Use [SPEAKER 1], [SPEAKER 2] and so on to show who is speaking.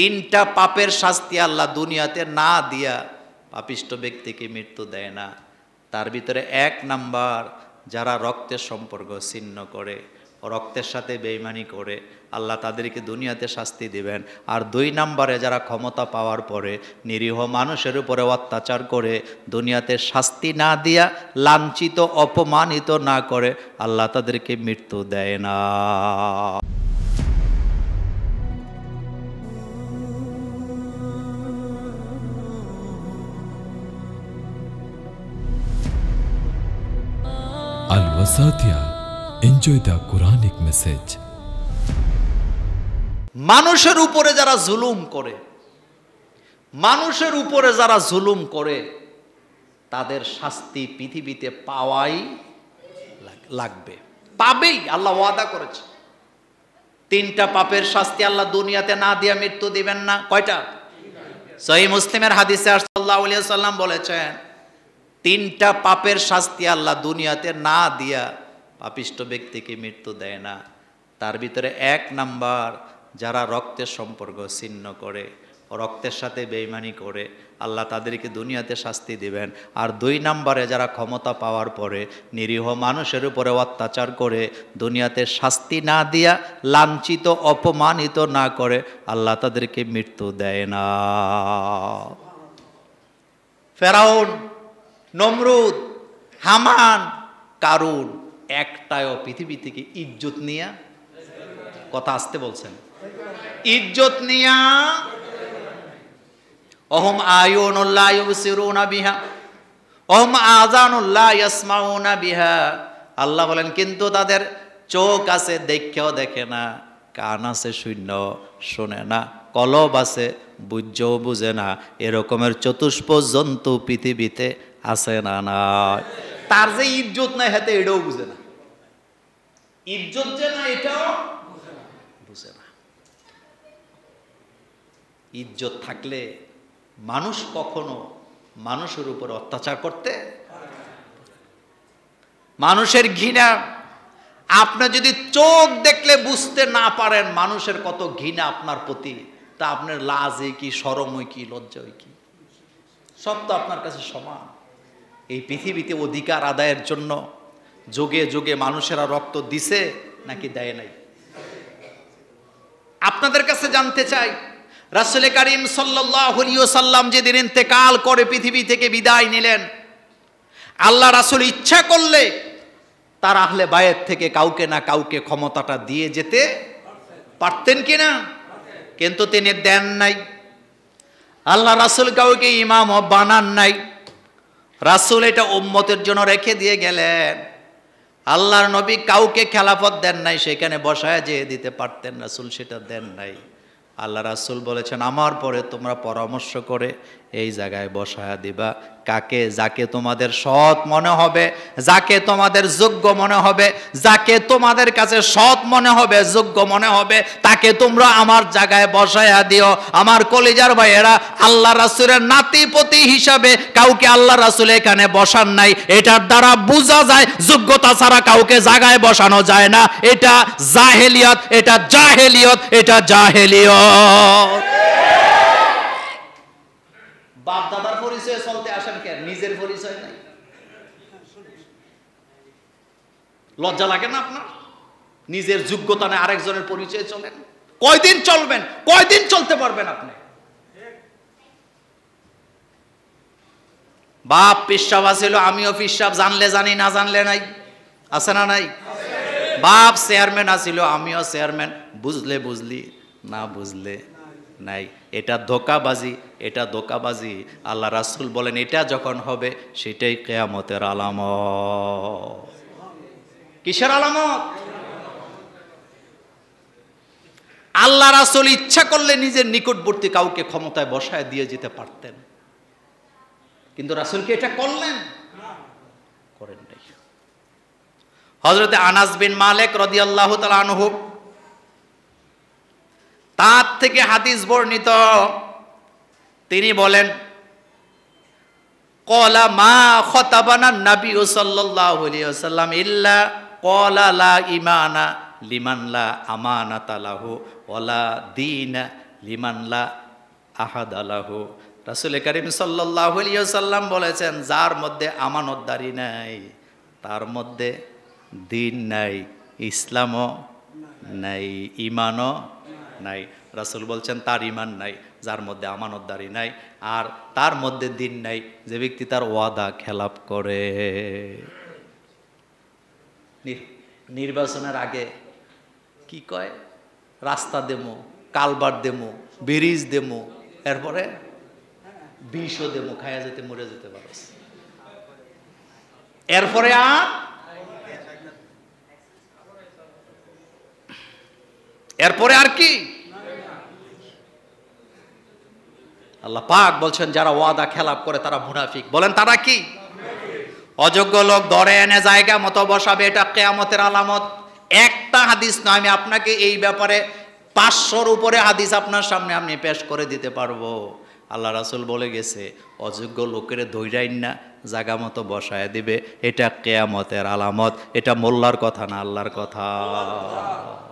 [SPEAKER 1] তিনটা পাপের শাস্তি আল্লাহ দুনিয়াতে না দিয়া পাপিষ্ট ব্যক্তিকে মৃত্যু দেয় না তার ভিতরে এক নাম্বার যারা রক্তের সম্পর্ক ছিন্ন করে রক্তের সাথে বেইমানি করে আল্লাহ তাদেরকে দুনিয়াতে শাস্তি দিবেন আর দুই নাম্বারে যারা ক্ষমতা পাওয়ার পরে নিরীহ মানুষের উপরে অত্যাচার করে দুনিয়াতে শাস্তি না দিয়া লাঞ্ছিত অপমানিত না করে আল্লাহ তাদেরকে মৃত্যু দেয় না Al Wasatia, enjoy the Quranic message. মানুষের উপরে যারা জুলুম করে মানুষের উপরে যারা জুলুম করে তাদের শাস্তি পৃথিবীতে পাওয়াই লাগবে পাবেই আল্লাহ ওয়াদা করেছে তিনটা পাপের শাস্তি আল্লাহ দুনিয়াতে না দিয়ে মৃত্যু দিবেন না কয়টা সহি মুসলিমের হাদিসে আল্লাহ সাল্লাম বলেছেন তিনটা পাপের শাস্তি আল্লাহ দুনিয়াতে না দিয়া পাপিষ্ট ব্যক্তিকে মৃত্যু দেয় না তার ভিতরে এক নাম্বার যারা রক্তের সম্পর্ক ছিন্ন করে রক্তের সাথে বেইমানি করে আল্লাহ তাদেরকে দুনিয়াতে শাস্তি দিবেন আর দুই নাম্বারে যারা ক্ষমতা পাওয়ার পরে নিরীহ মানুষের উপরে অত্যাচার করে দুনিয়াতে শাস্তি না দিয়া লাঞ্ছিত অপমানিত না করে আল্লাহ তাদেরকে মৃত্যু দেয় না ফেরাউন নমরুদ হামান কারুন একটায়ও পৃথিবী থেকে ইজ্জত নিয়া কথা আসতে বলছেন ইজ্জত নিয়া অহম আয়ুনুল্লাহ বিহা অহম আজানুল্লাহ ইয়াসমাউনা বিহা আল্লাহ বলেন কিন্তু তাদের চোখ আছে দেখেও দেখে না কান আছে শূন্য শোনে না কলব আছে বুঝেও বুঝে না এরকমের চতুষ্প জন্তু পৃথিবীতে আছে না না তার যে ইজ্জত নাই হাতে এটাও বুঝে না ইজ্জত যে না এটাও বুঝে না ইজ্জত থাকলে মানুষ কখনো মানুষের উপর অত্যাচার করতে মানুষের ঘৃণা আপনি যদি চোখ দেখলে বুঝতে না পারেন মানুষের কত ঘৃণা আপনার প্রতি তা আপনার লাজে কি সরমই কি লজ্জাই কি সব তো আপনার কাছে সমান এই পৃথিবীতে অধিকার আদায়ের জন্য যোগে যোগে মানুষেরা রক্ত দিছে নাকি দেয় নাই আপনাদের কাছে জানতে চাই রাসুল করিম সাল্লাম যেদিন ইন্তেকাল করে পৃথিবী থেকে বিদায় নিলেন আল্লাহ রাসুল ইচ্ছা করলে তার আহলে বায়ের থেকে কাউকে না কাউকে ক্ষমতাটা দিয়ে যেতে পারতেন কি না কিন্তু তিনি দেন নাই আল্লাহ রাসুল কাউকে ইমাম বানান নাই রাসুল এটা উম্মতের জন্য রেখে দিয়ে গেলেন আল্লাহর নবী কাউকে খেলাফত দেন নাই সেখানে বসায় যেয়ে দিতে পারতেন রাসুল সেটা দেন নাই আল্লাহ রাসুল বলেছেন আমার পরে তোমরা পরামর্শ করে এই জায়গায় বসায়া দিবা কাকে যাকে তোমাদের সৎ মনে হবে যাকে তোমাদের যোগ্য মনে হবে যাকে তোমাদের কাছে সৎ মনে হবে যোগ্য মনে হবে তাকে তোমরা আমার জায়গায় বসায়া দিও আমার কলিজার ভাইয়েরা আল্লাহ রাসুলের নাতিপতি হিসাবে কাউকে আল্লাহ রাসুল এখানে বসান নাই এটার দ্বারা বোঝা যায় যোগ্যতা ছাড়া কাউকে জায়গায় বসানো যায় না এটা জাহেলিয়ত এটা জাহেলিয়ত এটা জাহেলিয়ত বাপ দাদার পরিচয়ে চলতে আসেন কেন নিজের পরিচয় নাই লজ্জা লাগে না আপনার নিজের যোগ্যতা নেই আরেকজনের পরিচয়ে চলেন কয়দিন চলবেন কয়দিন চলতে পারবেন আপনি বাপ পিসাব আছিল আমিও পিসাব জানলে জানি না জানলে নাই আছে না নাই বাপ চেয়ারম্যান আছিল আমিও চেয়ারম্যান বুঝলে বুঝলি না বুঝলে নাই এটা ধোকাবাজি এটা ধোকাবাজি আল্লাহ রাসুল বলেন এটা যখন হবে সেটাই কেয়ামতের আলাম কিসের আলামত আল্লাহ রাসুল ইচ্ছা করলে নিজের নিকটবর্তী কাউকে ক্ষমতায় বসায় দিয়ে যেতে পারতেন কিন্তু রাসুলকে এটা করলেন করেন নাই হজরতে আনাস বিন মালেক রদি আল্লাহ তালা আনহুব তার থেকে হাদিস বর্ণিত তিনি বলেন কলা মা খতাবানা নাবি সাল্লাহাম ইল্লা কলা লা ইমানা লিমানলা আমানা তালাহ ওলা দিন লিমানলা আহাদ আলাহু রাসুল করিম সাল্লাহ সাল্লাম বলেছেন যার মধ্যে আমানতদারি নাই তার মধ্যে দিন নাই ইসলামও নাই ইমানও নাই রাসুল বলছেন তার ইমান নাই যার মধ্যে আমানতদারি নাই আর তার মধ্যে দিন নাই যে ব্যক্তি তার ওয়াদা খেলাপ করে নির্বাচনের আগে কি কয় রাস্তা দেমো কালবার দেমো ব্রিজ দেমো এরপরে বিষও দেমো খায়া যেতে মরে যেতে পারো এরপরে আর এরপরে আর কি আল্লাহ পাক বলছেন যারা ওয়াদা খেলাপ করে তারা মুনাফিক বলেন তারা কি অযোগ্য লোক দরে এনে জায়গা মতো বসাবে এটা কেয়ামতের আলামত একটা হাদিস নয় আমি আপনাকে এই ব্যাপারে পাঁচশোর উপরে হাদিস আপনার সামনে আমি পেশ করে দিতে পারবো আল্লাহ রাসুল বলে গেছে অযোগ্য লোকের ধৈরাইন না জায়গা মতো বসায় দিবে এটা কেয়ামতের আলামত এটা মোল্লার কথা না আল্লাহর কথা